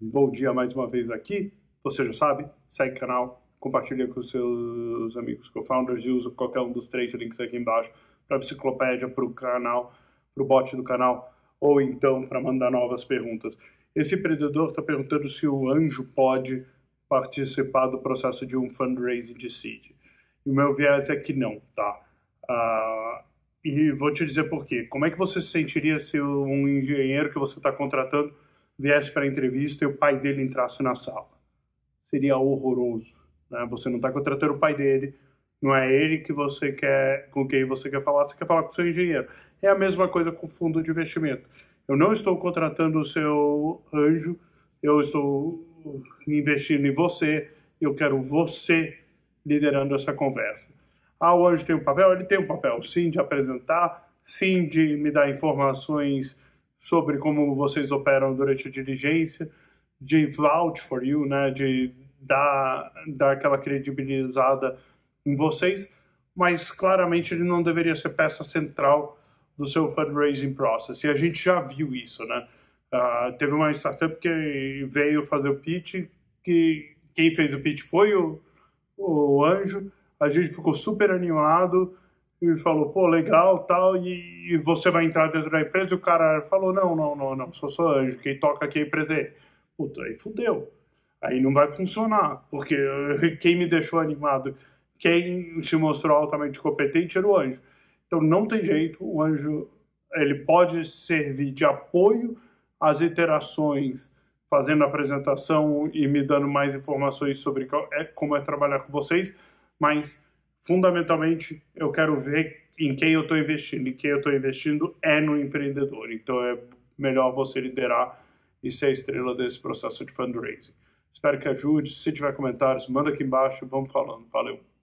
bom dia mais uma vez aqui. Você já sabe, segue o canal, compartilha com seus amigos co-founders e usa qualquer um dos três links aqui embaixo para a enciclopédia, para o canal, para o bot do canal, ou então para mandar novas perguntas. Esse empreendedor está perguntando se o anjo pode participar do processo de um fundraising de seed. E o meu viés é que não, tá? Ah, e vou te dizer por quê. Como é que você se sentiria se um engenheiro que você está contratando viesse para a entrevista e o pai dele entrasse na sala. Seria horroroso. Né? Você não está contratando o pai dele, não é ele que você quer, com quem você quer falar, você quer falar com o seu engenheiro. É a mesma coisa com o fundo de investimento. Eu não estou contratando o seu anjo, eu estou investindo em você, eu quero você liderando essa conversa. Ah, o anjo tem um papel? Ele tem um papel, sim, de apresentar, sim, de me dar informações sobre como vocês operam durante a diligência, de vouch for you, né, de dar, dar aquela credibilizada em vocês, mas claramente ele não deveria ser peça central do seu fundraising process. E a gente já viu isso, né? Uh, teve uma startup que veio fazer o pitch, que quem fez o pitch foi o, o Anjo, a gente ficou super animado, e falou, pô, legal, tal, e você vai entrar dentro da empresa? E o cara falou, não, não, não, não, sou só anjo, quem toca aqui é a empresa é Puta, aí fudeu. Aí não vai funcionar, porque eh, quem me deixou animado, quem se mostrou altamente competente era o anjo. Então não tem jeito, o anjo ele pode servir de apoio às iterações, fazendo a apresentação e me dando mais informações sobre é, como é trabalhar com vocês, mas fundamentalmente eu quero ver em quem eu estou investindo. E quem eu estou investindo é no empreendedor. Então é melhor você liderar e ser a estrela desse processo de fundraising. Espero que ajude. Se tiver comentários, manda aqui embaixo. Vamos falando. Valeu!